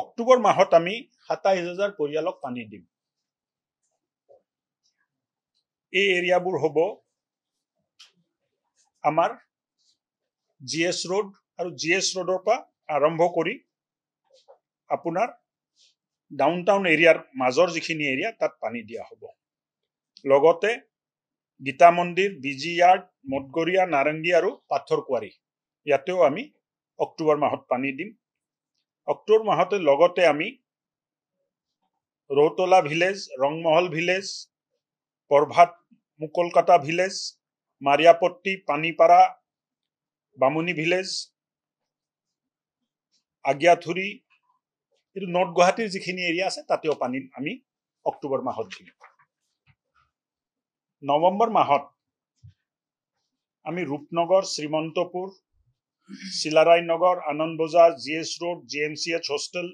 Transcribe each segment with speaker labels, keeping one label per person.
Speaker 1: অক্টোবৰ মাহত আমি সাতাইছ হাজাৰ পৰিয়ালক পানী দিম এই এৰিয়াবোৰ হ'ব আমাৰ জি এছ ৰোড আৰু জি এছ ৰোডৰ পৰা আৰম্ভ কৰি আপোনাৰ ডাউন টাউন এৰিয়াৰ মাজৰ যিখিনি এৰিয়া তাত পানী দিয়া হ'ব লগতে Geeta Mandir B G yard Madgharia Narengi আৰু পাথৰকুৱাৰী ইয়াতেও আমি অক্টোবৰ মাহত পানী দিম অক্টোবৰ মাহতে লগতে আমি ৰৌতলা ভিলেজ ৰংমহল ভিলেজ প্ৰভাত মুকলকাতা ভিলেজ মাৰিয়াপট্টি পানীপাৰা বামুনী ভিলেজ আগিয়াথুৰি এইটো নৰ্থ গুৱাহাটীৰ যিখিনি এৰিয়া আছে তাতেও পানী আমি অক্টোবৰ মাহত দিম নৱেম্বৰ মাহত আমি Rupnagar Srimantapur Chilarai Nagar Anand Bazar G S road G M C H hostel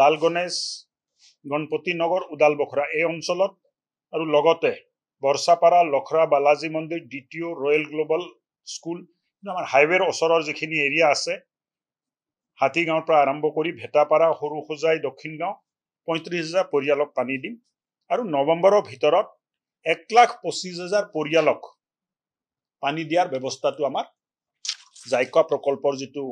Speaker 1: Lal Ganesh Ganapati Nagar বখৰা এই অঞ্চলত আৰু লগতে বৰ্ষাপাৰা লখৰা বালাজী মন্দিৰ দ্বিতীয় ৰয়েল গ্ল'বেল স্কুল আমাৰ হাইৱেৰ ওচৰৰ যিখিনি এৰিয়া আছে হাতীগাঁৱৰ পৰা আৰম্ভ কৰি ভেটাপাৰা সৰু সজাই দক্ষিণ গাঁও পঁয়ত্ৰিছ হাজাৰ পৰিয়ালক পানী দিম আৰু নৱেম্বৰৰ ভিতৰত এক লাখ পঁচিছ হাজাৰ পৰিয়ালক পানী দিয়াৰ ব্যৱস্থাটো আমাৰ জাইকা প্ৰকল্পৰ যিটো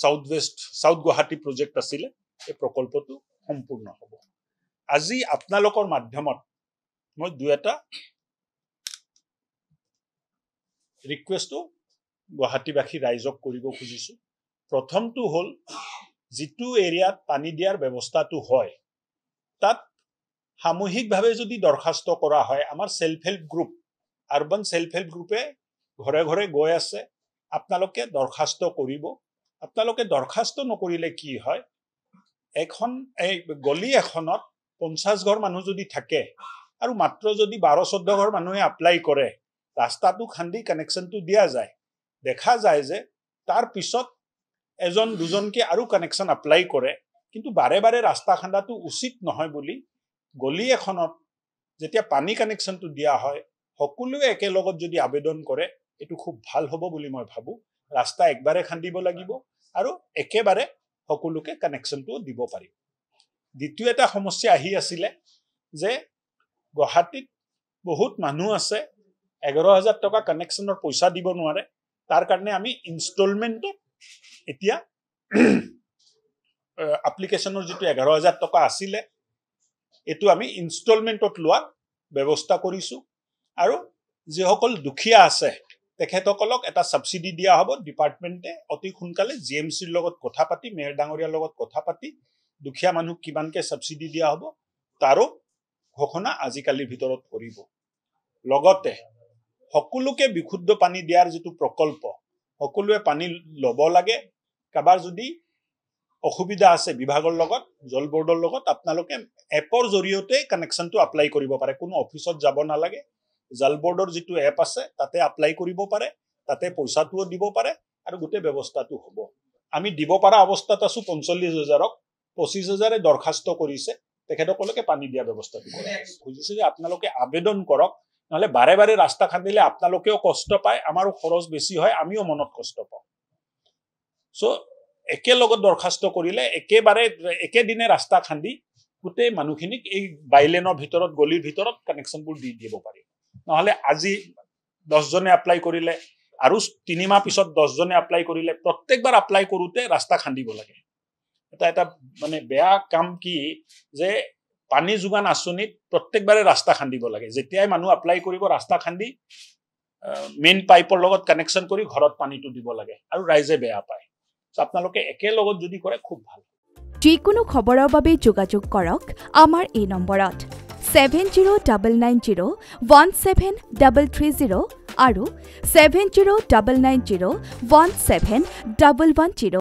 Speaker 1: south west south Guwahati project আছিলে এই প্ৰকল্পটো সম্পূৰ্ণ হ'ব আজি আপোনালোকৰ মাধ্যমত মই দুই এটা ৰিকুৱেষ্টো গুৱাহাটীবাসী ৰাইজক কৰিব খুজিছোঁ প্ৰথমটো হ'ল যিটো এৰিয়াত পানী দিয়াৰ ব্যৱস্থাটো হয় তাত সামূহিকভাৱে যদি দৰ্খাস্ত কৰা হয় আমাৰ self help group urban self help গ্ৰুপে ঘৰে ঘৰে গৈ আছে আপোনালোকে দৰখাস্ত কৰিব আপোনালোকে দৰখাস্ত নকৰিলে কি হয় এখন এই গলি এখনত পঞ্চাছ ঘৰ মানুহ যদি থাকে আৰু মাত্ৰ যদি বাৰ চৈধ্য ঘৰ মানুহে এপ্লাই কৰে ৰাস্তাটো খান্দি কানেকশ্যনটো দিয়া যায় দেখা যায় যে তাৰ পিছত এজন দুজনকে আৰু কানেকশ্যন এপ্লাই কৰে কিন্তু বাৰে বাৰে ৰাস্তা খান্দাটো উচিত নহয় বুলি গলি এখনত যেতিয়া পানী কানেকশ্যনটো দিয়া হয় সকলোৱে একেলগত যদি আবেদন কৰে এইটো খুব ভাল হ'ব বুলি মই ভাবোঁ ৰাস্তা একবাৰে খান্দিব লাগিব আৰু একেবাৰে সকলোকে কানেকশ্যনটো দিব পাৰিব দ্বিতীয় এটা সমস্যা আহি আছিলে যে গুৱাহাটীত বহুত মানুহ আছে এঘাৰ হাজাৰ টকা কানেকশ্যনৰ পইচা দিব নোৱাৰে তাৰ কাৰণে আমি ইনষ্টলমেণ্টত এতিয়া এপ্লিকেশ্যনৰ যিটো এঘাৰ হাজাৰ টকা আছিলে এইটো আমি ইনষ্টলমেণ্টত লোৱাৰ ব্যৱস্থা কৰিছোঁ আৰু যিসকল দুখীয়া আছে তেখেতসকলক এটা ছাবচিডি দিয়া হ'ব ডিপাৰ্টমেণ্টে অতি সোনকালে জি এম চিৰ লগত কথা পাতি মেয়ৰ ডাঙৰীয়াৰ লগত কথা পাতি দুখীয়া মানুহক কিমানকে ছাবচিডি দিয়া হ'ব তাৰো ঘোষণা আজিকালিৰ ভিতৰত কৰিব লগতে সকলোকে বিশুদ্ধ পানী দিয়াৰ যিটো প্ৰকল্প সকলোৱে পানী ল'ব লাগে কাৰোবাৰ যদি অসুবিধা আছে বিভাগৰ লগত জল বৰ্ডৰ লগত আপোনালোকে এপৰ জৰিয়তে কানেকশ্যনটো এপ্লাই কৰিব পাৰে কোনো অফিচত যাব নালাগে জাল বৰ্ডৰ যিটো এপ আছে তাতে এপ্লাই কৰিব পাৰে তাতে পইচাটোও দিব পাৰে আৰু গোটেই ব্যৱস্থাটো হ'ব আমি দিব পৰা অৱস্থাত আছো পঞ্চল্লিছ হাজাৰক পঁচিছ হাজাৰে দৰ্খাস্ত কৰিছে তেখেতসকলকে পানী দিয়া ব্যৱস্থাটো দিব খুজিছে যে আপোনালোকে আবেদন কৰক নহ'লে বাৰে বাৰে ৰাস্তা খান্দিলে আপোনালোকেও কষ্ট পায় আমাৰো খৰচ বেছি হয় আমিও মনত কষ্ট পাওঁ চ' একেলগত দৰ্খাস্ত কৰিলে একেবাৰে একেদিনে ৰাস্তা খান্দি গোটেই মানুহখিনিক এই বাইলেনৰ ভিতৰত গলিৰ ভিতৰত কানেকশ্যনবোৰ দি দিব পাৰিব নহ'লে আজি দহজনে এপ্লাই কৰিলে আৰু তিনিমাহ পিছত দহজনে এপ্লাই কৰিলে প্ৰত্যেকবাৰ এপ্লাই কৰোঁতে ৰাস্তা খান্দিব লাগে এটা এটা মানে বেয়া কাম কি যে পানী যোগান আঁচনিত প্ৰত্যেকবাৰে ৰাস্তা খান্দিব লাগে যেতিয়াই মানুহ এপ্লাই কৰিব ৰাস্তা খান্দি মেইন পাইপৰ লগত কানেকশ্যন কৰি ঘৰত পানীটো দিব লাগে আৰু ৰাইজে বেয়া পায় আপোনালোকে একেলগত যদি কৰে খুব ভাল যিকোনো খবৰৰ বাবে যোগাযোগ কৰক আমাৰ এই নম্বৰত seven zero' double nine zero' one seven double three zero' আৰু seven zero' double nine zero' one seven double one zero'